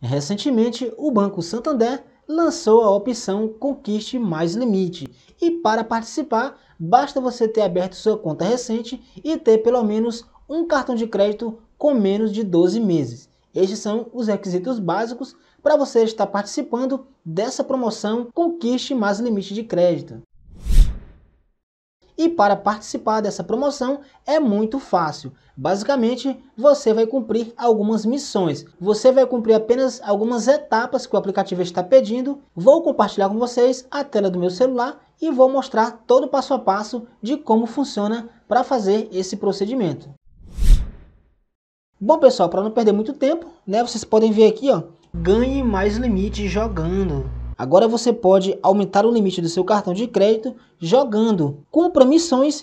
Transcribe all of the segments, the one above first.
Recentemente, o Banco Santander lançou a opção Conquiste Mais Limite e para participar, basta você ter aberto sua conta recente e ter pelo menos um cartão de crédito com menos de 12 meses. Estes são os requisitos básicos para você estar participando dessa promoção Conquiste Mais Limite de Crédito. E para participar dessa promoção é muito fácil. Basicamente, você vai cumprir algumas missões. Você vai cumprir apenas algumas etapas que o aplicativo está pedindo. Vou compartilhar com vocês a tela do meu celular e vou mostrar todo o passo a passo de como funciona para fazer esse procedimento. Bom pessoal, para não perder muito tempo, né, vocês podem ver aqui, ó, ganhe mais limite jogando. Agora você pode aumentar o limite do seu cartão de crédito jogando. Cumpra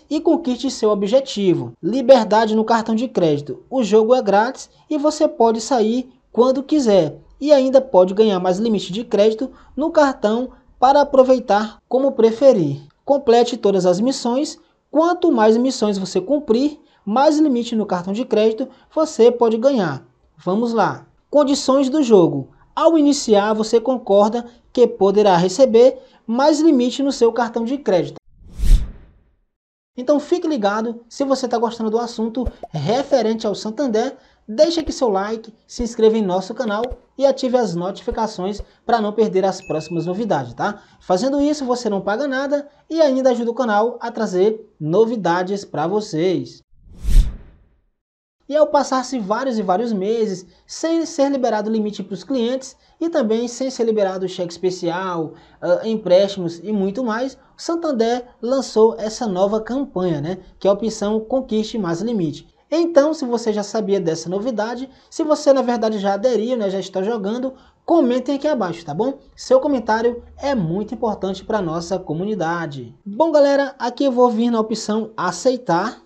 e conquiste seu objetivo. Liberdade no cartão de crédito. O jogo é grátis e você pode sair quando quiser e ainda pode ganhar mais limite de crédito no cartão para aproveitar como preferir. Complete todas as missões. Quanto mais missões você cumprir, mais limite no cartão de crédito você pode ganhar. Vamos lá. Condições do jogo. Ao iniciar, você concorda que poderá receber mais limite no seu cartão de crédito. Então fique ligado, se você está gostando do assunto referente ao Santander, deixe aqui seu like, se inscreva em nosso canal e ative as notificações para não perder as próximas novidades, tá? Fazendo isso você não paga nada e ainda ajuda o canal a trazer novidades para vocês. E ao passar-se vários e vários meses sem ser liberado limite para os clientes e também sem ser liberado cheque especial, uh, empréstimos e muito mais, o Santander lançou essa nova campanha, né, que é a opção Conquiste Mais Limite. Então, se você já sabia dessa novidade, se você na verdade já aderiu, né, já está jogando, comentem aqui abaixo, tá bom? Seu comentário é muito importante para nossa comunidade. Bom, galera, aqui eu vou vir na opção aceitar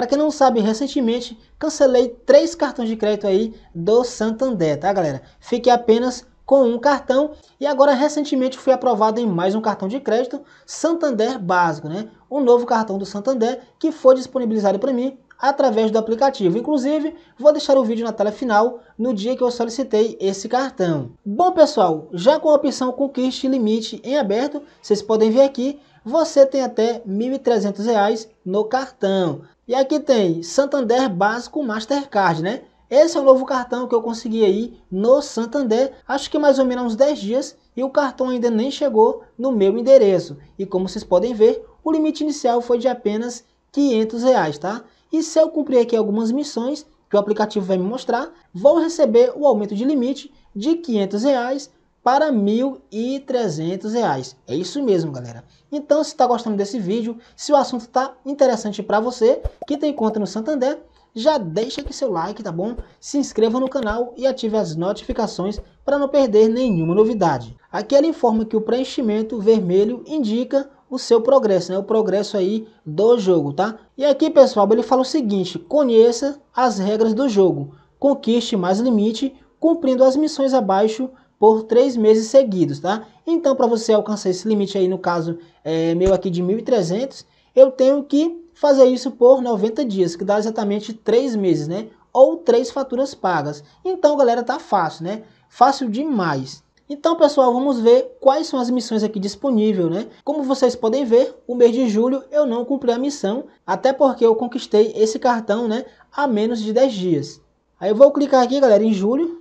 para quem não sabe, recentemente cancelei três cartões de crédito aí do Santander, tá galera? Fiquei apenas com um cartão e agora recentemente fui aprovado em mais um cartão de crédito Santander básico, né? Um novo cartão do Santander que foi disponibilizado para mim através do aplicativo. Inclusive, vou deixar o vídeo na tela final no dia que eu solicitei esse cartão. Bom pessoal, já com a opção Conquiste Limite em aberto, vocês podem ver aqui você tem até R$ 1.300 no cartão. E aqui tem Santander Básico Mastercard, né? Esse é o novo cartão que eu consegui aí no Santander, acho que mais ou menos uns 10 dias, e o cartão ainda nem chegou no meu endereço. E como vocês podem ver, o limite inicial foi de apenas 500 reais, tá? E se eu cumprir aqui algumas missões que o aplicativo vai me mostrar, vou receber o aumento de limite de 500 reais para R$ 1.300. É isso mesmo, galera. Então, se está gostando desse vídeo, se o assunto está interessante para você, que tem conta no Santander, já deixa aqui seu like, tá bom? Se inscreva no canal e ative as notificações para não perder nenhuma novidade. Aqui ela informa que o preenchimento vermelho indica o seu progresso, né? O progresso aí do jogo, tá? E aqui, pessoal, ele fala o seguinte, conheça as regras do jogo, conquiste mais limite, cumprindo as missões abaixo por três meses seguidos, tá? Então, para você alcançar esse limite aí, no caso é, meu aqui de 1.300, eu tenho que fazer isso por 90 dias, que dá exatamente três meses, né? Ou três faturas pagas. Então, galera, tá fácil, né? Fácil demais. Então, pessoal, vamos ver quais são as missões aqui disponíveis, né? Como vocês podem ver, o mês de julho eu não cumpri a missão, até porque eu conquistei esse cartão, né, a menos de 10 dias. Aí eu vou clicar aqui, galera, em julho,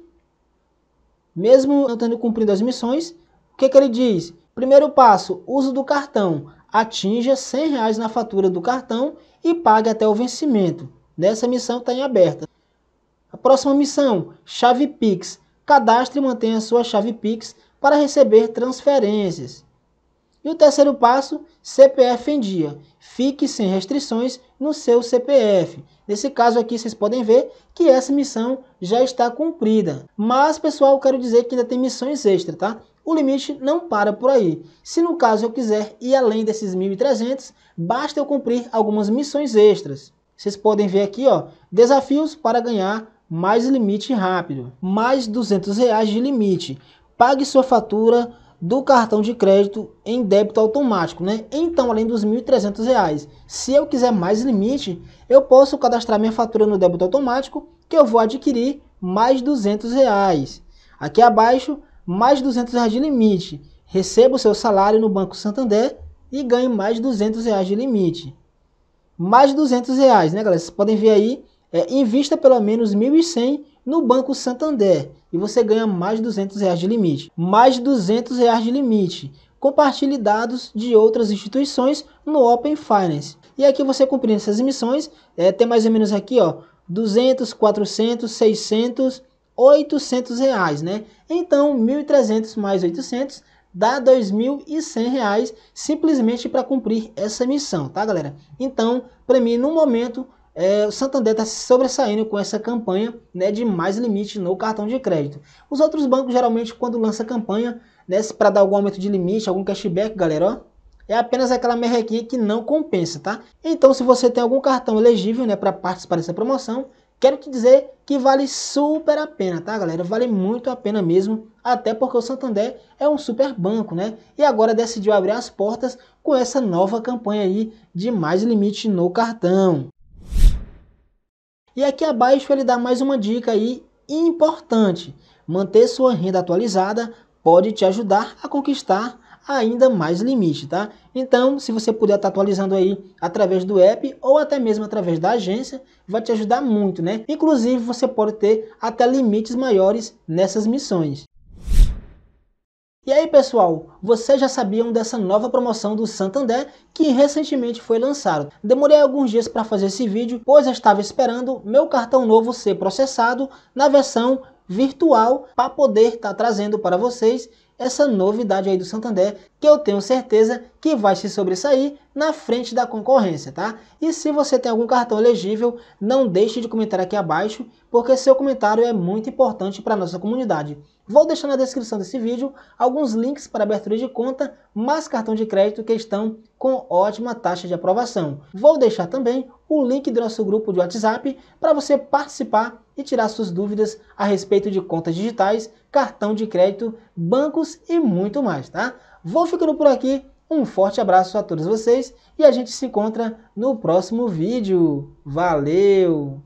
mesmo não tendo cumprido as missões, o que, que ele diz? Primeiro passo, uso do cartão. Atinja R$ 100 reais na fatura do cartão e pague até o vencimento. Nessa missão está em aberta. A próxima missão, chave Pix. Cadastre e mantenha sua chave Pix para receber transferências. E o terceiro passo, CPF em dia. Fique sem restrições no seu CPF. Nesse caso aqui, vocês podem ver que essa missão já está cumprida. Mas, pessoal, quero dizer que ainda tem missões extra, tá? O limite não para por aí. Se no caso eu quiser ir além desses 1.300, basta eu cumprir algumas missões extras. Vocês podem ver aqui, ó, desafios para ganhar mais limite rápido. Mais 200 reais de limite. Pague sua fatura do cartão de crédito em débito automático, né? Então, além dos R$ 1.300, se eu quiser mais limite, eu posso cadastrar minha fatura no débito automático, que eu vou adquirir mais R$ 200. Reais. Aqui abaixo, mais R$ 200 reais de limite. Receba o seu salário no Banco Santander e ganhe mais R$ 200 reais de limite. Mais R$ 200, reais, né, galera? Vocês podem ver aí, é, invista pelo menos R$ 1.100 no Banco Santander e você ganha mais de 200 reais de limite. Mais de 200 reais de limite. Compartilhe dados de outras instituições no Open Finance. E aqui você cumprindo essas emissões, é, tem mais ou menos aqui, ó, 200, 400, 600, 800 reais, né? Então, 1.300 mais 800 dá 2.100 reais simplesmente para cumprir essa missão, tá, galera? Então, para mim, no momento, é, o Santander está se sobressaindo com essa campanha né, de mais limite no cartão de crédito. Os outros bancos, geralmente, quando lança campanha né, para dar algum aumento de limite, algum cashback, galera, ó, é apenas aquela merrequinha que não compensa, tá? Então, se você tem algum cartão elegível né, para participar dessa promoção, quero te dizer que vale super a pena, tá, galera? Vale muito a pena mesmo, até porque o Santander é um super banco, né? E agora decidiu abrir as portas com essa nova campanha aí de mais limite no cartão. E aqui abaixo ele dá mais uma dica aí importante. Manter sua renda atualizada pode te ajudar a conquistar ainda mais limite, tá? Então, se você puder estar tá atualizando aí através do app ou até mesmo através da agência, vai te ajudar muito, né? Inclusive, você pode ter até limites maiores nessas missões. E aí pessoal, vocês já sabiam dessa nova promoção do Santander que recentemente foi lançado. Demorei alguns dias para fazer esse vídeo, pois eu estava esperando meu cartão novo ser processado na versão virtual para poder estar tá trazendo para vocês essa novidade aí do Santander que eu tenho certeza que vai se sobressair na frente da concorrência, tá? E se você tem algum cartão elegível, não deixe de comentar aqui abaixo, porque seu comentário é muito importante para nossa comunidade. Vou deixar na descrição desse vídeo alguns links para abertura de conta, mais cartão de crédito que estão com ótima taxa de aprovação. Vou deixar também o link do nosso grupo de WhatsApp para você participar e tirar suas dúvidas a respeito de contas digitais, cartão de crédito, bancos e muito mais, tá? Vou ficando por aqui, um forte abraço a todos vocês e a gente se encontra no próximo vídeo. Valeu!